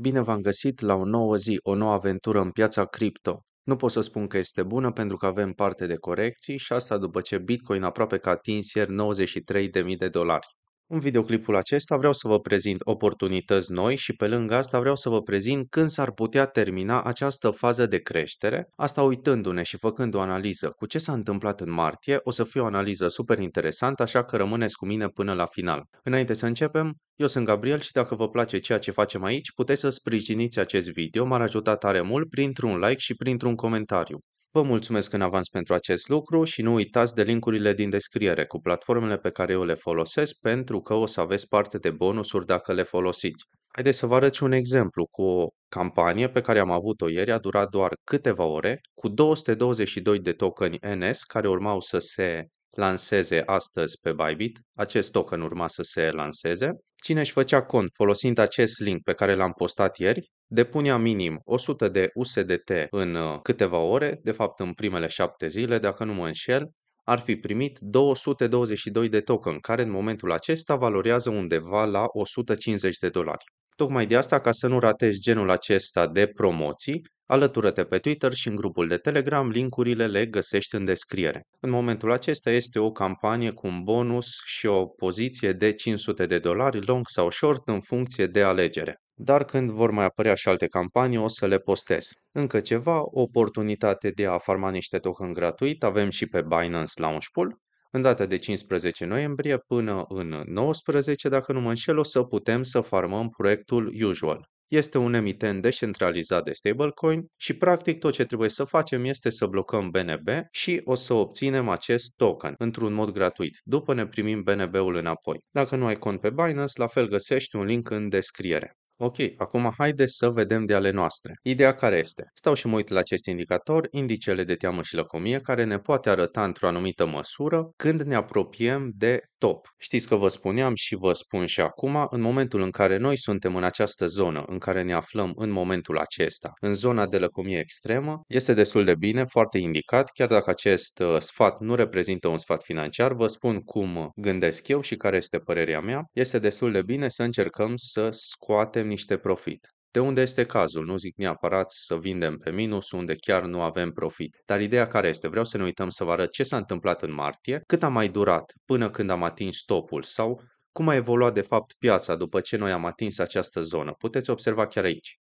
Bine v-am găsit la o nouă zi, o nouă aventură în piața cripto. Nu pot să spun că este bună pentru că avem parte de corecții și asta după ce Bitcoin aproape că a atins ieri 93.000 de dolari. În videoclipul acesta vreau să vă prezint oportunități noi și pe lângă asta vreau să vă prezint când s-ar putea termina această fază de creștere. Asta uitându-ne și făcând o analiză cu ce s-a întâmplat în martie, o să fie o analiză super interesantă, așa că rămâneți cu mine până la final. Înainte să începem, eu sunt Gabriel și dacă vă place ceea ce facem aici, puteți să sprijiniți acest video, m-ar ajuta tare mult printr-un like și printr-un comentariu. Vă mulțumesc în avans pentru acest lucru și nu uitați de linkurile din descriere cu platformele pe care eu le folosesc pentru că o să aveți parte de bonusuri dacă le folosiți. Haideți să vă arăt și un exemplu cu o campanie pe care am avut-o ieri, a durat doar câteva ore, cu 222 de tokeni NS care urmau să se lanseze astăzi pe Bybit, acest token urma să se lanseze. Cine își făcea cont folosind acest link pe care l-am postat ieri, depunea minim 100 de USDT în uh, câteva ore, de fapt în primele șapte zile, dacă nu mă înșel, ar fi primit 222 de token, care în momentul acesta valorează undeva la 150 de dolari. Tocmai de asta, ca să nu ratezi genul acesta de promoții, Alătură-te pe Twitter și în grupul de Telegram, linkurile le găsești în descriere. În momentul acesta este o campanie cu un bonus și o poziție de 500 de dolari long sau short în funcție de alegere. Dar când vor mai apărea și alte campanii, o să le postez. Încă ceva, oportunitate de a farma niște token gratuit avem și pe Binance Launch Pool. În data de 15 noiembrie până în 19, dacă nu mă înșel, o să putem să farmăm proiectul Usual este un emitent descentralizat de stablecoin și practic tot ce trebuie să facem este să blocăm BNB și o să obținem acest token într-un mod gratuit. După ne primim BNB-ul înapoi. Dacă nu ai cont pe Binance, la fel găsești un link în descriere. Ok, acum haide să vedem de ale noastre. Ideea care este? Stau și mă uit la acest indicator, indicele de teamă și lăcomie, care ne poate arăta într-o anumită măsură când ne apropiem de stop. Știți că vă spuneam și vă spun și acum, în momentul în care noi suntem în această zonă, în care ne aflăm în momentul acesta, în zona de lăcomie extremă, este destul de bine, foarte indicat, chiar dacă acest uh, sfat nu reprezintă un sfat financiar, vă spun cum gândesc eu și care este părerea mea, este destul de bine să încercăm să scoatem niște profit. De unde este cazul? Nu zic neapărat să vindem pe minus unde chiar nu avem profit. Dar ideea care este? Vreau să ne uităm să vă arăt ce s-a întâmplat în martie, cât a mai durat până când am atins topul sau cum a evoluat de fapt piața după ce noi am atins această zonă. Puteți observa chiar aici.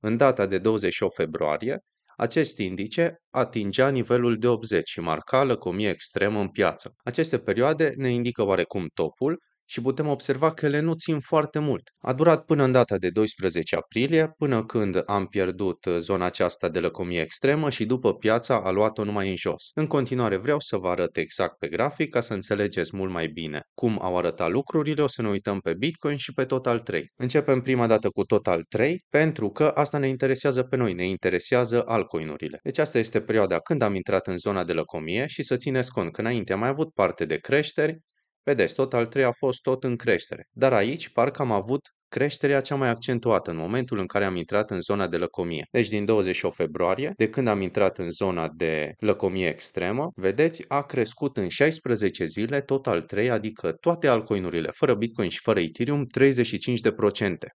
În data de 28 februarie, acest indice atingea nivelul de 80 și marca lăcomie extremă în piață. Aceste perioade ne indică oarecum topul și putem observa că ele nu țin foarte mult. A durat până în data de 12 aprilie, până când am pierdut uh, zona aceasta de lăcomie extremă și după piața a luat-o numai în jos. În continuare vreau să vă arăt exact pe grafic ca să înțelegeți mult mai bine cum au arătat lucrurile, o să ne uităm pe Bitcoin și pe Total 3. Începem prima dată cu Total 3 pentru că asta ne interesează pe noi, ne interesează altcoinurile. Deci asta este perioada când am intrat în zona de lăcomie și să țineți cont că înainte am mai avut parte de creșteri, Vedeți, tot al treia a fost tot în creștere. Dar aici parcă am avut creșterea cea mai accentuată în momentul în care am intrat în zona de lăcomie. Deci din 28 februarie, de când am intrat în zona de lăcomie extremă, vedeți, a crescut în 16 zile total 3, adică toate alcoinurile, fără Bitcoin și fără Ethereum, 35%.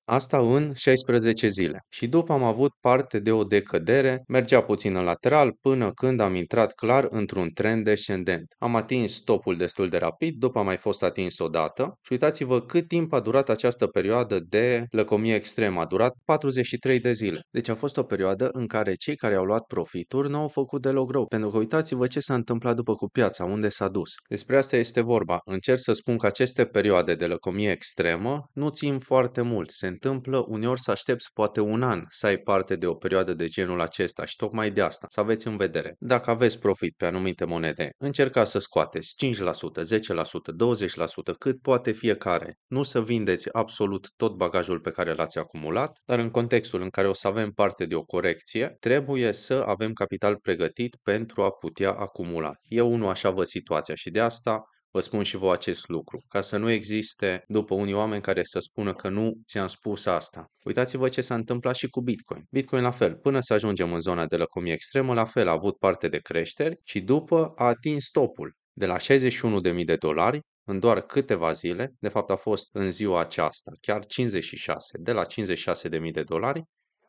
Asta în 16 zile. Și după am avut parte de o decădere, mergea puțin în lateral până când am intrat clar într-un trend descendent. Am atins topul destul de rapid, după a mai fost atins o dată și uitați-vă cât timp a durat această perioadă de lăcomie extremă. A durat 43 de zile. Deci a fost o perioadă în care cei care au luat profituri nu au făcut deloc rău. Pentru că uitați-vă ce s-a întâmplat după cu piața, unde s-a dus. Despre asta este vorba. Încerc să spun că aceste perioade de lăcomie extremă nu țin foarte mult. Se întâmplă uneori să aștepți poate un an să ai parte de o perioadă de genul acesta și tocmai de asta să aveți în vedere. Dacă aveți profit pe anumite monede, încercați să scoateți 5%, 10%, 20%, cât poate fiecare. Nu să vindeți absolut tot bagajul pe care l-ați acumulat, dar în contextul în care o să avem parte de o corecție, trebuie să avem capital pregătit pentru a putea acumula. Eu nu așa văd situația și de asta Vă spun și vouă acest lucru, ca să nu existe după unii oameni care să spună că nu ți-am spus asta. Uitați-vă ce s-a întâmplat și cu Bitcoin. Bitcoin la fel, până să ajungem în zona de lăcomie extremă, la fel a avut parte de creșteri și după a atins topul de la 61.000 de dolari în doar câteva zile, de fapt a fost în ziua aceasta, chiar 56, de la 56.000 de dolari,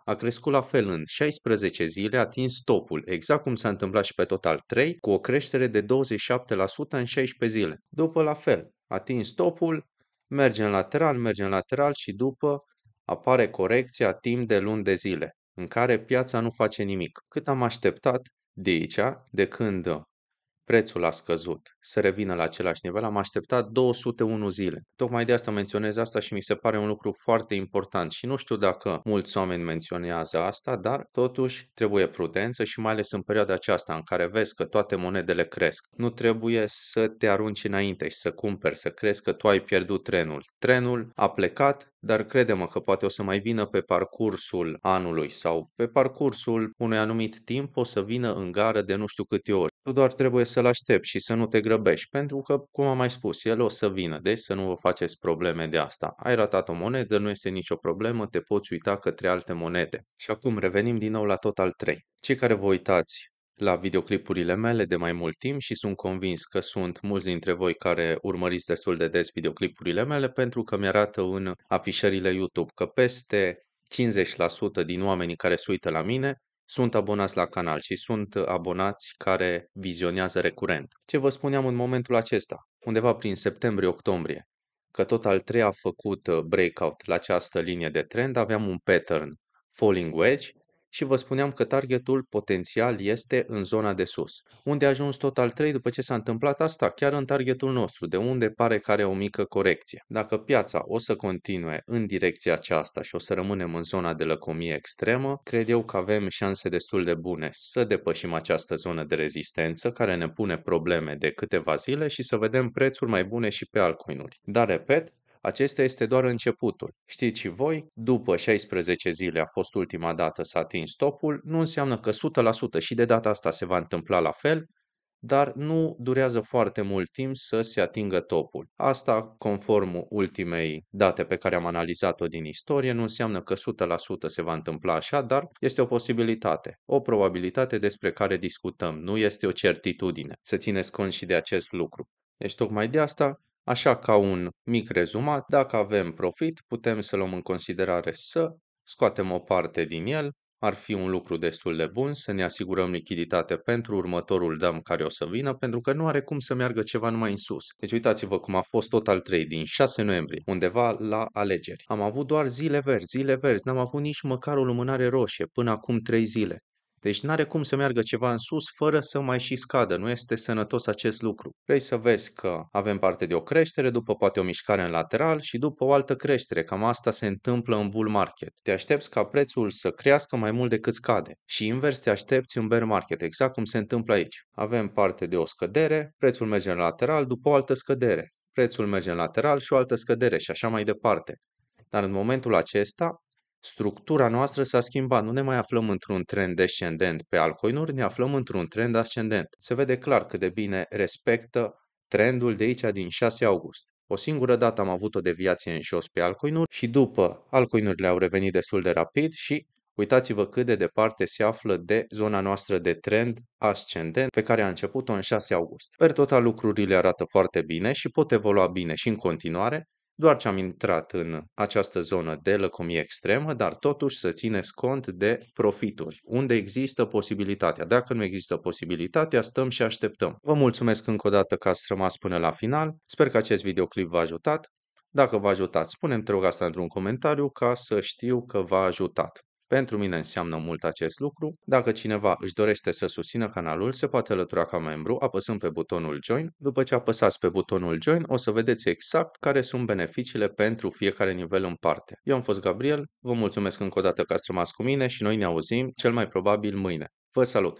a crescut la fel în 16 zile, a atins topul, exact cum s-a întâmplat și pe Total 3, cu o creștere de 27% în 16 zile. După la fel, a atins topul, merge în lateral, merge în lateral și după apare corecția timp de luni de zile, în care piața nu face nimic. Cât am așteptat de aici, de când prețul a scăzut, să revină la același nivel, am așteptat 201 zile. Tocmai de asta menționez asta și mi se pare un lucru foarte important și nu știu dacă mulți oameni menționează asta, dar totuși trebuie prudență și mai ales în perioada aceasta în care vezi că toate monedele cresc. Nu trebuie să te arunci înainte și să cumperi, să crezi că tu ai pierdut trenul. Trenul a plecat, dar credem că poate o să mai vină pe parcursul anului sau pe parcursul unui anumit timp o să vină în gară de nu știu câte ori. Tu doar trebuie să-l aștepți și să nu te grăbești, pentru că, cum am mai spus, el o să vină, deci să nu vă faceți probleme de asta. Ai ratat o monedă, nu este nicio problemă, te poți uita către alte monede. Și acum revenim din nou la total 3. Cei care vă uitați la videoclipurile mele de mai mult timp și sunt convins că sunt mulți dintre voi care urmăriți destul de des videoclipurile mele pentru că mi-arată în afișările YouTube că peste 50% din oamenii care se uită la mine sunt abonați la canal și sunt abonați care vizionează recurent. Ce vă spuneam în momentul acesta, undeva prin septembrie-octombrie, că tot al treia a făcut uh, breakout la această linie de trend, aveam un pattern falling wedge și vă spuneam că targetul potențial este în zona de sus. Unde a ajuns total 3 după ce s-a întâmplat asta? Chiar în targetul nostru, de unde pare că are o mică corecție. Dacă piața o să continue în direcția aceasta și o să rămânem în zona de lăcomie extremă, cred eu că avem șanse destul de bune să depășim această zonă de rezistență care ne pune probleme de câteva zile și să vedem prețuri mai bune și pe altcoinuri. Dar repet, acesta este doar începutul. Știți și voi, după 16 zile a fost ultima dată să ating stopul, nu înseamnă că 100% și de data asta se va întâmpla la fel, dar nu durează foarte mult timp să se atingă topul. Asta, conform ultimei date pe care am analizat-o din istorie, nu înseamnă că 100% se va întâmpla așa, dar este o posibilitate, o probabilitate despre care discutăm, nu este o certitudine. Să țineți cont și de acest lucru. Deci tocmai de asta Așa ca un mic rezumat, dacă avem profit, putem să luăm în considerare să scoatem o parte din el, ar fi un lucru destul de bun să ne asigurăm lichiditate pentru următorul dăm care o să vină, pentru că nu are cum să meargă ceva numai în sus. Deci uitați-vă cum a fost total 3 din 6 noiembrie, undeva la alegeri. Am avut doar zile verzi, zile verzi, n-am avut nici măcar o lumânare roșie până acum 3 zile. Deci nu are cum să meargă ceva în sus fără să mai și scadă, nu este sănătos acest lucru. Vrei să vezi că avem parte de o creștere, după poate o mișcare în lateral și după o altă creștere, cam asta se întâmplă în bull market. Te aștepți ca prețul să crească mai mult decât scade și invers te aștepți în bear market, exact cum se întâmplă aici. Avem parte de o scădere, prețul merge în lateral, după o altă scădere prețul merge în lateral și o altă scădere și așa mai departe. Dar în momentul acesta, structura noastră s-a schimbat. Nu ne mai aflăm într-un trend descendent pe altcoinuri, ne aflăm într-un trend ascendent. Se vede clar cât de bine respectă trendul de aici din 6 august. O singură dată am avut o deviație în jos pe altcoinuri și după altcoinurile au revenit destul de rapid și uitați-vă cât de departe se află de zona noastră de trend ascendent pe care a început-o în 6 august. Per total lucrurile arată foarte bine și pot evolua bine și în continuare, doar ce am intrat în această zonă de lăcomie extremă, dar totuși să țineți cont de profituri, unde există posibilitatea. Dacă nu există posibilitatea, stăm și așteptăm. Vă mulțumesc încă o dată că ați rămas până la final, sper că acest videoclip v-a ajutat. Dacă v-a ajutat, spunem-mi asta într-un comentariu ca să știu că v-a ajutat. Pentru mine înseamnă mult acest lucru. Dacă cineva își dorește să susțină canalul, se poate alătura ca membru apăsând pe butonul Join. După ce apăsați pe butonul Join, o să vedeți exact care sunt beneficiile pentru fiecare nivel în parte. Eu am fost Gabriel, vă mulțumesc încă o dată că ați rămas cu mine și noi ne auzim cel mai probabil mâine. Vă salut!